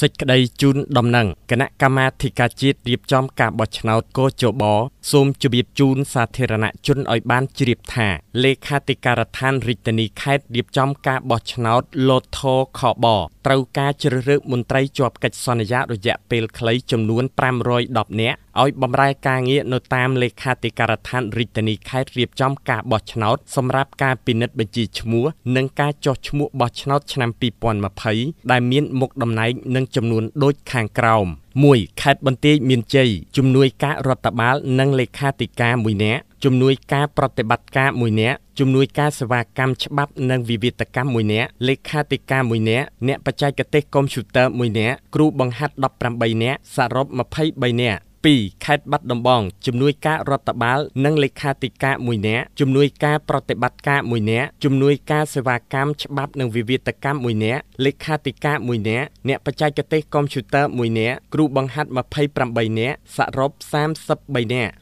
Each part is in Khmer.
សេចក្តីជូនដំណឹងគណៈកម្មាធិការជាតិរៀបចំការបោះឆ្នោតកោជបសូមជម្រាបជូនសាធារណជនឲ្យបានជ្រាបថាលេខាធិការដ្ឋានរាជធានីខេត្តរៀបចំការបោះឆ្នោតលោថខបត្រូវការជ្រើសរើសមន្ត្រីជាប់កិច្ចសន្យារយៈពេលខ្លីចំនួន510នាក់ឲ្យបម្រើការងារនៅតាមលេខាធិការដ្ឋានរាជធានីខេត្តរៀបចំការបោះឆ្នោតសម្រាប់ការពិនិត្យបញ្ជីឈ្មោះនិងការចុះឈ្មោះបោះឆ្នោតឆ្នាំ2020ដែលមានមុខតំណែងនិងចំនួនដូចខាងក្រោម1ខេត្តបន្ទាយមានជ័យជំនួយការរដ្ឋបាល និង លេខាធិការមួយនាក់ជំនួយការប្រតិបត្តិការមួយនាក់ជំនួយការសេវាកម្មច្បាប់និងវិវិធកម្មមួយនាក់លេខាធិការមួយនាក់អ្នកបច្ចេកទេសកុំព្យូទ័រមួយនាក់គ្រូបង្ហាត់18នាក់សរុប23នាក់2ខេត្តបាត់ដំបងជំនួយការរដ្ឋបាលនិងលេខាធិការមួយនាក់ជំនួយការប្រតិបត្តិការមួយនាក់ជំនួយការសេវាកម្មច្បាប់និងវិវាទកម្មមួយនាក់លេខាធិការមួយនាក់អ្នកបច្ចេកទេសកុំព្យូទ័រមួយនាក់គ្រូបង្ហាត់28នាក់សរុប33នាក់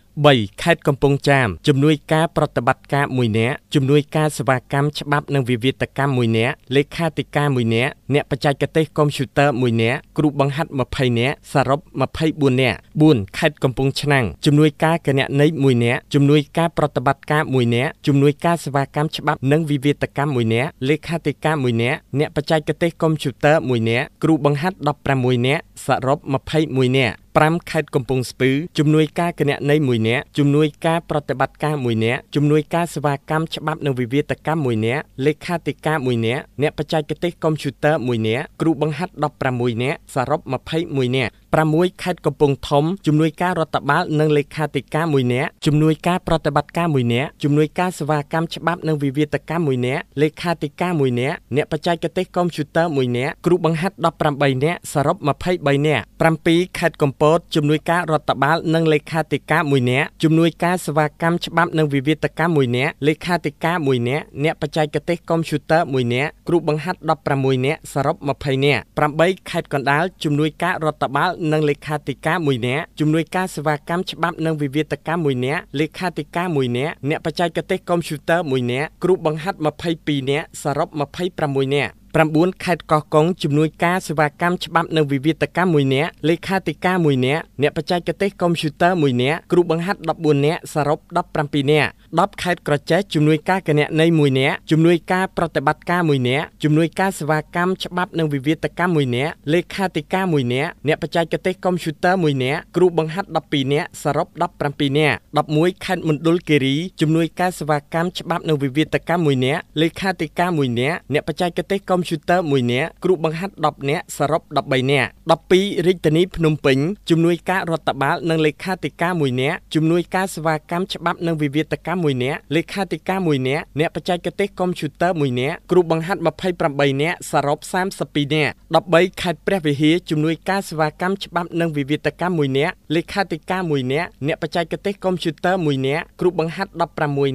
3ខេត្តកំពង់ចាមជំនួយការប្រតិបត្តិការមួយនាក់ជំនួយការសេវាកម្មច្បាប់និងវិវាទកម្មមួយនាក់លេខាធិការមួយនាក់អ្នកបច្ចេកទេសកុំព្យូទ័រមួយនាក់គ្រូបង្ហាត់20នាក់សរុប24នាក់4ខេត្តកំពង់ឆ្នាំងជំនួយការគណនេយ្យមួយនាក់ជំនួយការប្រតិបត្តិការមួយនាក់ជំនួយការសេវាកម្មច្បាប់និងវិវាទកម្មមួយនាក់លេខាធិការមួយនាក់អ្នកបច្ចេកទេសកុំព្យូទ័រមួយនាក់គ្រូបង្ហាត់16នាក់សរុប21នាក់5ខេត្តកំពង់ស្ពឺជំនួយការគណនេយ្យ1នាក់ជំនួយការប្រតិបត្តិការ1នាក់ជំនួយការសេវាកម្មច្បាប់និងវិវាទកម្ម1នាក់លេខាធិការ1នាក់អ្នកបច្ចេកទេសកុំព្យូទ័រ1នាក់គ្រូបង្ហាត់16នាក់សរុប21នាក់6ខេត្តកំពង់ធំ ជំនួយការរដ្ឋបាលនិងលេខាធិការ1នាក់ជំនួយការប្រតិបត្តិការ1នាក់ជំនួយការសេវាកម្មច្បាប់និងវិវាទកម្ម1នាក់លេខាធិការ1នាក់អ្នកបច្ចេកទេសកុំព្យូទ័រ1នាក់គ្រូបង្ហាត់18នាក់សរុប23នាក់7ខេត្តកំពតជំនួយការរដ្ឋបាលនិងលេខាធិការ1នាក់ជំនួយការសេវាកម្មច្បាប់និងវិវាទកម្ម1នាក់លេខាធិការ1នាក់អ្នកបច្ចេកទេសកុំព្យូទ័រ1នាក់គ្រូបង្ហាត់16នាក់សរុប20នាក់8ខេត្តកណ្ដាលជំនួយការរដ្ឋបាលនិងលេខាធិការមួយនាក់ជំនួយការសេវាកម្មច្បាប់និងវិវាទកម្មមួយនាក់លេខាធិការមួយនាក់អ្នកបច្ចេកទេសកុំព្យូទ័រមួយនាក់គ្រូបង្ហាត់22នាក់សរុប26នាក់9ខេត្តកោះកុងជំនួយការសេវាកម្មច្បាប់និងវិវិធកម្ម1នាក់លេខាធិការ1នាក់អ្នកបច្ចេកទេសកុំព្យូទ័រ1នាក់គ្រូបង្ហាត់14នាក់សរុប17នាក់10ខេត្តក្រចេះជំនួយការគណនេយ្យ1នាក់ជំនួយការប្រតិបត្តិការ1នាក់ជំនួយការសេវាកម្មច្បាប់និងវិវិធកម្ម1នាក់លេខាធិការ1នាក់អ្នកបច្ចេកទេសកុំព្យូទ័រ1នាក់គ្រូបង្ហាត់12នាក់សរុប17នាក់11ខេត្តមណ្ឌលគិរីជំនួយការសេវាកម្មច្បាប់និងវិវិធកម្ម1នាក់លេខាធិការ1នាក់អ្នកបច្ចេកទេសកុំព្យូទ័រ1នាក់គ្រូបង្ហាត់10នាក់សរុប13នាក់12រាជធានីភ្នំពេញជំនួយការរដ្ឋបាលនិងលេខាធិការ1នាក់ជំនួយការសេវាកម្មច្បាប់និងវិវាទកម្ម1នាក់លេខាធិការ1នាក់អ្នកបច្ចេកទេសកុំព្យូទ័រ1នាក់គ្រូបង្ហាត់28នាក់សរុប32នាក់13ខេត្តព្រះវិហារជំនួយការសេវាកម្មច្បាប់និងវិវាទកម្ម1នាក់លេខាធិការ1នាក់អ្នកបច្ចេកទេសកុំព្យូទ័រ1នាក់គ្រូបង្ហាត់16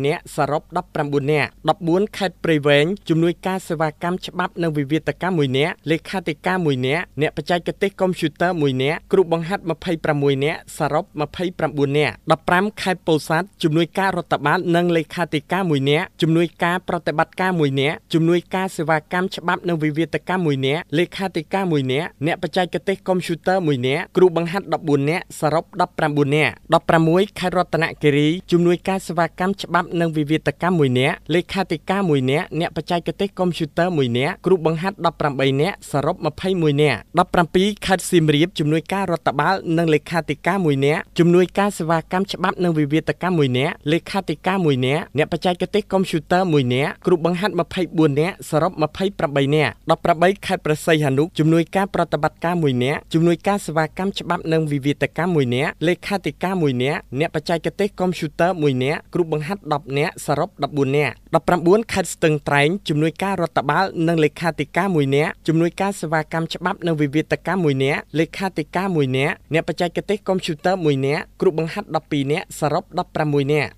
នាក់សរុប19នាក់14ខេត្តព្រៃវែងជំនួយការសេវាកម្មច្បាប់និងវិវាទកម្មមួយនាក់លេខាធិការមួយនាក់អ្នកបច្ចេកទេសកុំព្យូទ័រមួយនាក់គ្រូបង្ហាត់26នាក់សរុប29នាក់15ខេត្តពោធិ៍សាត់ជំនួយការរដ្ឋបាលនិងលេខាធិការមួយនាក់ជំនួយការប្រតិបត្តិការមួយនាក់ជំនួយការសេវាកម្មច្បាប់ និងវិវាទកម្មមួយនាក់លេខាធិការមួយនាក់អ្នកបច្ចេកទេសកុំព្យូទ័រមួយនាក់គ្រូបង្ហាត់14នាក់សរុប19នាក់16ខេត្តរតនគិរីជំនួយការសេវាកម្មច្បាប់និងវិវាទកម្មមួយនាក់លេខាធិការមួយនាក់អ្នកបច្ចេកទេសកុំព្យូទ័រមួយនាក់គ្រូបង្ហាត់18នាក់សរុប21នាក់17ខេត្តសៀមរាបជំនួយការរដ្ឋបាលនិងលេខាធិការ1នាក់ជំនួយការសេវាកម្មច្បាប់និងវិវាទកម្ម1នាក់លេខាធិការ1នាក់អ្នកបច្ចេកទេសកុំព្យូទ័រ1នាក់គ្រូបង្ហាត់24នាក់សរុប28នាក់18ខេត្តប្រស័យហនុជំនួយការប្រតិបត្តិការ1នាក់ជំនួយការសេវាកម្មច្បាប់និងវិវាទកម្ម1នាក់លេខាធិការ1នាក់អ្នកបច្ចេកទេសកុំព្យូទ័រ1នាក់គ្រូបង្ហាត់10នាក់សរុប14នាក់19ខេត្តស្ទឹងត្រែងជំនួយការរដ្ឋបាលនិងលេខាធិការមួយនាក់ជំនួយការសេវាកម្មច្បាប់និងវិវាទកម្មមួយនាក់លេខាធិការមួយនាក់អ្នកបច្ចេកទេសកុំព្យូទ័រមួយនាក់គ្រូបង្ហាត់12នាក់សរុប16នាក់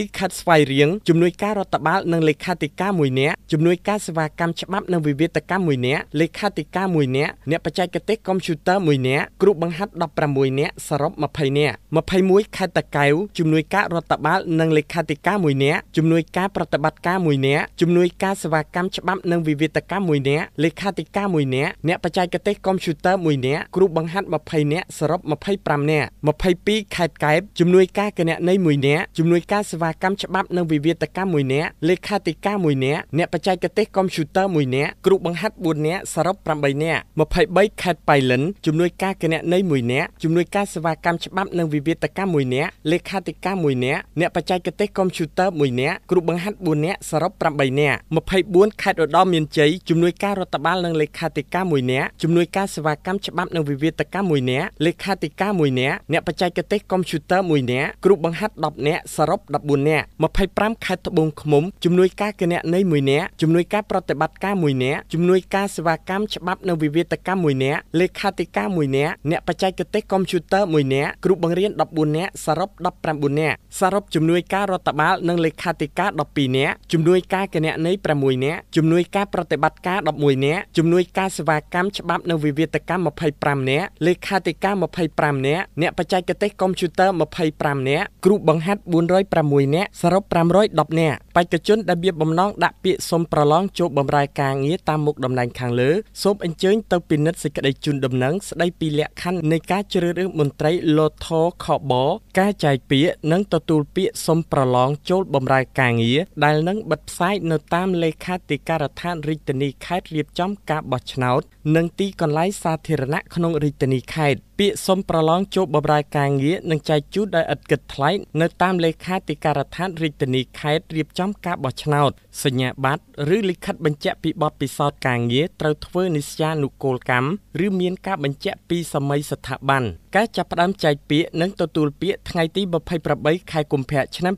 20ខិតស្វាយរៀងជំនួយការរដ្ឋបាលនិងលេខាធិការមួយនាក់ជំនួយការសេវាកម្មច្បាប់និងវិវាទកម្មមួយនាក់លេខាធិការមួយនាក់អ្នកបច្ចេកទេសកុំព្យូទ័រមួយនាក់គ្រូបង្ហាត់16នាក់សរុប20នាក់21ខេត្តតកែវជំនួយការរដ្ឋបាលនិងលេខាធិការមួយនាក់ជំនួយការប្រតិបត្តិការមួយនាក់ជំនួយការសេវាកម្មច្បាប់និងវិវាទកម្មកម្មមួយនាក់លេខាធិការមួយនាក់អ្នកបច្ចេកទេសកុំព្យូទ័រមួយនាក់គ្រូបង្ហាត់20នាក់សរុប25នាក់22ខេត្តកែបជំនួយការគណនេយ្យមួយនាក់ជំនួយការសេវាកម្មច្បាប់និងវិវាទកម្មមួយនាក់លេខាធិការមួយនាក់អ្នកបច្ចេកទេសកុំព្យូទ័រមួយនាក់គ្រូបង្ហាត់4នាក់សរុប8នាក់23ខេត្តប៉ៃលិនជំនួយការគណនេយ្យមួយនាក់ជំនួយការសេវាកម្មច្បាប់និងវិវាទកម្មមួយនាក់លេខាធិការមួយនាក់អ្នកបច្ចេកទេសកុំព្យូទ័រមួយនាក់គ្រូបង្ហាត់4នាក់សរុប8នាក់24ខេត្តឧត្តរមានជ័យជំនួយការរដ្ឋបាលនិងលេខាធិការមួយនាក់ជំនួយការសេវាកម្មច្បាប់និងវិវាទកម្មមួយនាក់លេខាធិការមួយនាក់អ្នកបច្ចេកទេសកុំព្យូទ័រមួយនាក់គ្រូបង្ហាត់10នាក់សរុប14នាក់25ខេត្តត្បូងឃ្មុំជំនួយការគណនេយ្យមួយនាក់ជំនួយការប្រតិបត្តិការមួយនាក់ជំនួយការសេវាកម្មច្បាប់និងវិវាទកម្មមួយនាក់លេខាធិការមួយនាក់អ្នកបច្ចេកទេសកុំព្យូទ័រមួយនាក់គ្រូបង្រៀន14នាក់សរុប19នាក់សរុបជំនួយការរដ្ឋបាលនិងលេខាធិការ12នាក់ជំនួយការគណនេយ្យ6នាក់ជំនួយការប្រតិបត្តិត្តិការ11នាក់ជំនួយការសេវាកម្មច្បាប់នៅវិវាទកម្ម25នាក់លេខាធិការ25នាក់អ្នកបច្ចេកទេសកុំព្យូទ័រ25នាក់គ្រូបង្ហាត់406នាក់សរុប510នាក់បេក្ខជនដែលមានបំណងដាក់ពាក្យសុំប្រឡងចូលបម្រើការងារតាមមុខតំណែងខាងលើសូមអញ្ជើញទៅពិនិត្យសេចក្តីជូនដំណឹងស្តីពីលក្ខខណ្ឌនៃការជ្រើសរើសមន្ត្រីលថខបការចែកពាក្យនិងទទួលពាក្យសុំប្រឡងចូលបម្រើការងារដែលនឹងបិទផ្សាយនៅតាមលេខាធិការដ្ឋានរាជធានីនីខេត្តរៀបចំការបោះឆ្នោតនិងទីកន្លែងសាធារណៈក្នុងរាជធានីខេត្តពាក្យសុំប្រឡងចូលបម្រើការងារនិងចែកជូនដោយឥតគិតថ្លៃនៅតាមលេខាធិការដ្ឋានរាជធានីខេត្តរៀបចំការបោះឆ្នោតសញ្ញាបត្រឬលិខិតបញ្ជាក់ពីបទពិសោធន៍ការងារត្រូវធ្វើនិស្យានុកូលកម្មឬមានការបញ្ជាក់ពីសម័យស្ថាប័នការចាប់ផ្ដើមចែកពាក្យនិងទទួលពាក្យថ្ងៃទី28ខែកុម្ភៈឆ្នាំ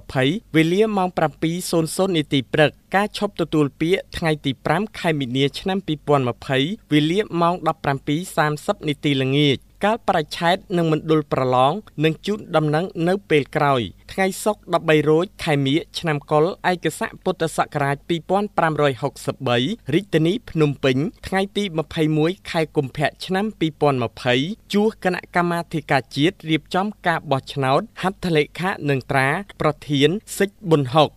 2020វេលាម៉ោង7:00នាទីព្រឹក ការឈប់ទទួលពាក្យថ្ងៃទី5ខែមីនាឆ្នាំ2020វេលាម៉ោង17:30នាទីល្ងាចកាលប្រឆេទនឹងមណ្ឌលប្រឡងនឹងជូនដំណឹងនៅពេលក្រោយថ្ងៃសុក្រ13រោចខែមិញឆ្នាំកុលឯកស័កពុទ្ធសករាជ2563រាជធានីភ្នំពេញថ្ងៃទី21ខែកុម្ភៈឆ្នាំ2020ជួសគណៈកម្មាធិការជាតិរៀបចំការបោះឆ្នោតហត្ថលេខានិងត្រាប្រធានសិច្ចប៊ុនហុក